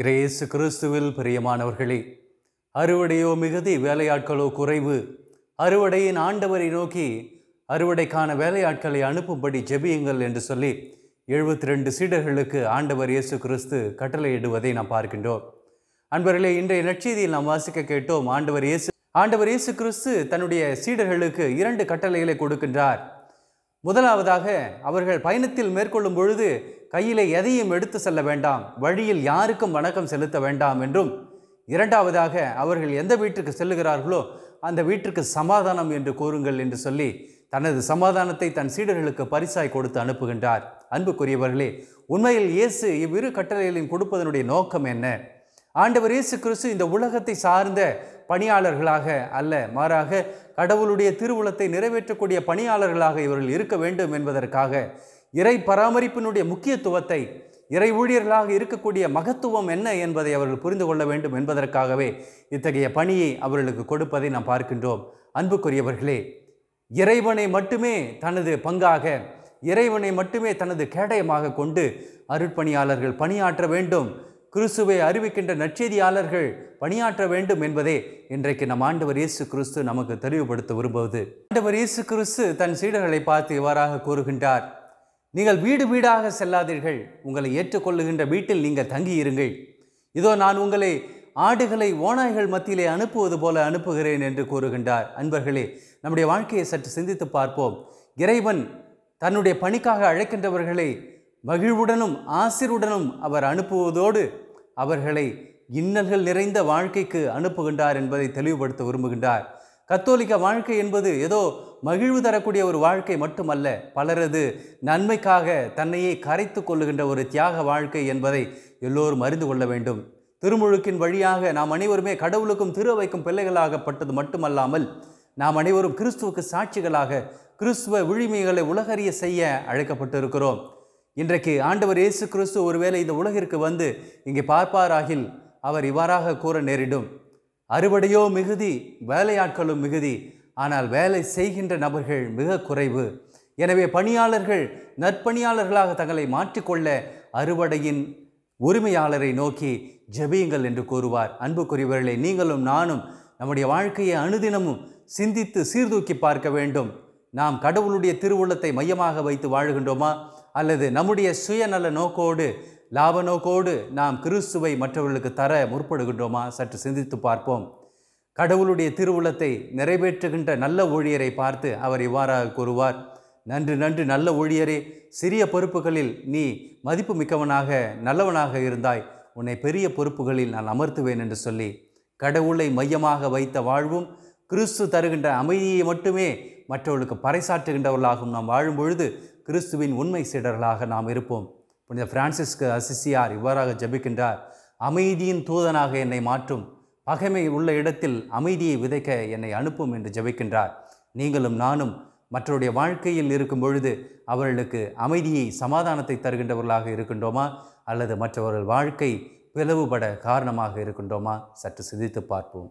இறையேசு கிறிஸ்துவில் பிரியமானவர்களே அறுவடையோ மிகுதி வேலையாட்களோ குறைவு அறுவடையின் ஆண்டவரை நோக்கி அறுவடைக்கான வேலையாட்களை அனுப்பும்படி ஜெபியுங்கள் என்று சொல்லி எழுபத்தி ரெண்டு சீடர்களுக்கு ஆண்டவர் இயேசு கிறிஸ்து கட்டளையிடுவதை நாம் பார்க்கின்றோம் அன்பர்களே இன்றைய நற்செய்தியில் நாம் வாசிக்க கேட்டோம் ஆண்டவர் இயேசு ஆண்டவர் இயேசு கிறிஸ்து தன்னுடைய சீடர்களுக்கு இரண்டு கட்டளைகளை கொடுக்கின்றார் முதலாவதாக அவர்கள் பயணத்தில் மேற்கொள்ளும் பொழுது கையிலே எதையும் எடுத்து செல்ல வேண்டாம் வழியில் யாருக்கும் வணக்கம் செலுத்த வேண்டாம் என்றும் இரண்டாவதாக அவர்கள் எந்த வீட்டிற்கு செல்லுகிறார்களோ அந்த வீட்டிற்கு சமாதானம் என்று கூறுங்கள் என்று சொல்லி தனது சமாதானத்தை தன் சீடர்களுக்கு பரிசாய் கொடுத்து அனுப்புகின்றார் அன்புக்குரியவர்களே உண்மையில் இயேசு இவ்விரு கட்டளைகளையும் கொடுப்பதனுடைய நோக்கம் என்ன ஆண்டவர் இயேசு கிறிஸ்து இந்த உலகத்தை சார்ந்த பணியாளர்களாக அல்ல மாறாக கடவுளுடைய திருவுளத்தை நிறைவேற்றக்கூடிய பணியாளர்களாக இவர்கள் இருக்க வேண்டும் என்பதற்காக இறை பராமரிப்பினுடைய முக்கியத்துவத்தை இறை ஊழியர்களாக இருக்கக்கூடிய மகத்துவம் என்ன என்பதை அவர்கள் புரிந்து கொள்ள வேண்டும் என்பதற்காகவே இத்தகைய பணியை அவர்களுக்கு கொடுப்பதை நாம் பார்க்கின்றோம் அன்புக்குரியவர்களே இறைவனை மட்டுமே தனது பங்காக இறைவனை மட்டுமே தனது கேடயமாக கொண்டு அருட்பணியாளர்கள் பணியாற்ற வேண்டும் கிறிஸ்துவை அறிவிக்கின்ற நற்செய்தியாளர்கள் பணியாற்ற வேண்டும் என்பதே இன்றைக்கு நம் ஆண்டவர் இயேசு கிறிஸ்து நமக்கு தெளிவுபடுத்த விரும்புவது ஆண்டவர் இயேசு கிறிஸ்து தன் சீடர்களை பார்த்து இவ்வாறாக கூறுகின்றார் நீங்கள் வீடு வீடாக செல்லாதீர்கள் உங்களை ஏற்றுக்கொள்ளுகின்ற வீட்டில் நீங்கள் தங்கியிருங்கள் இதோ நான் உங்களை ஆடுகளை ஓநாய்கள் மத்தியிலே அனுப்புவது போல அனுப்புகிறேன் என்று கூறுகின்றார் அன்பர்களே நம்முடைய வாழ்க்கையை சற்று சிந்தித்து பார்ப்போம் இறைவன் தன்னுடைய பணிக்காக அழைக்கின்றவர்களை மகிழ்வுடனும் ஆசிருடனும் அவர் அனுப்புவதோடு அவர்களை இன்னல்கள் நிறைந்த வாழ்க்கைக்கு அனுப்புகின்றார் என்பதை தெளிவுபடுத்த விரும்புகின்றார் கத்தோலிக்க வாழ்க்கை என்பது ஏதோ மகிழ்வு தரக்கூடிய ஒரு வாழ்க்கை மட்டுமல்ல பலரது நன்மைக்காக தன்னையே கரைத்து கொள்ளுகின்ற ஒரு தியாக வாழ்க்கை என்பதை எல்லோரும் அறிந்து கொள்ள வேண்டும் திருமுழுக்கின் வழியாக நாம் அனைவருமே கடவுளுக்கும் திருவைக்கும் பிள்ளைகளாகப்பட்டது மட்டுமல்லாமல் நாம் அனைவரும் கிறிஸ்துவுக்கு சாட்சிகளாக கிறிஸ்துவ விழிமைகளை உலகறிய செய்ய அழைக்கப்பட்டிருக்கிறோம் இன்றைக்கு ஆண்டவர் இயேசு கிறிஸ்து ஒருவேளை இந்த உலகிற்கு வந்து இங்கே பார்ப்பாராகில் அவர் இவ்வாறாக கூற நேரிடும் அறுவடையோ மிகுதி வேலையாட்களும் மிகுதி ஆனால் வேலை செய்கின்ற நபர்கள் மிக குறைவு எனவே பணியாளர்கள் நற்பணியாளர்களாக தங்களை மாற்றிக்கொள்ள அறுவடையின் உரிமையாளரை நோக்கி ஜெபியுங்கள் என்று கூறுவார் அன்புக்குரியவர்களை நீங்களும் நானும் நம்முடைய வாழ்க்கையை அனுதினமும் சிந்தித்து சீர்தூக்கி பார்க்க வேண்டும் நாம் கடவுளுடைய திருவுள்ளத்தை மையமாக வைத்து வாழுகின்றோமா அல்லது நம்முடைய சுயநல நோக்கோடு லாப நோக்கோடு நாம் கிறிஸ்துவை மற்றவர்களுக்கு தர முற்படுகின்றோமா சற்று சிந்தித்து பார்ப்போம் கடவுளுடைய திருவுளத்தை நிறைவேற்றுகின்ற நல்ல ஊழியரை பார்த்து அவர் இவ்வாறாக கூறுவார் நன்று நன்று நல்ல ஊழியரே சிறிய பொறுப்புகளில் நீ மதிப்பு மிக்கவனாக நல்லவனாக இருந்தாய் உன்னை பெரிய பொறுப்புகளில் நான் அமர்த்துவேன் என்று சொல்லி கடவுளை மையமாக வைத்த வாழ்வும் கிறிஸ்து தருகின்ற அமைதியை மட்டுமே மற்றவர்களுக்கு பறைசாற்றுகின்றவர்களாகவும் நாம் வாழும் பொழுது கிறிஸ்துவின் உண்மை சீடர்களாக நாம் இருப்போம் புனித பிரான்சிஸ்கு அசிசியார் இவ்வாறாக ஜபிக்கின்றார் அமைதியின் தூதனாக என்னை மாற்றும் பகைமை உள்ள இடத்தில் அமைதியை விதைக்க என்னை அனுப்பும் என்று ஜபிக்கின்றார் நீங்களும் நானும் மற்றவருடைய வாழ்க்கையில் இருக்கும் பொழுது அவர்களுக்கு அமைதியை சமாதானத்தை தருகின்றவர்களாக இருக்கின்றோமா அல்லது மற்றவர்கள் வாழ்க்கை பிளவுபட காரணமாக இருக்கின்றோமா சற்று சிந்தித்து பார்ப்போம்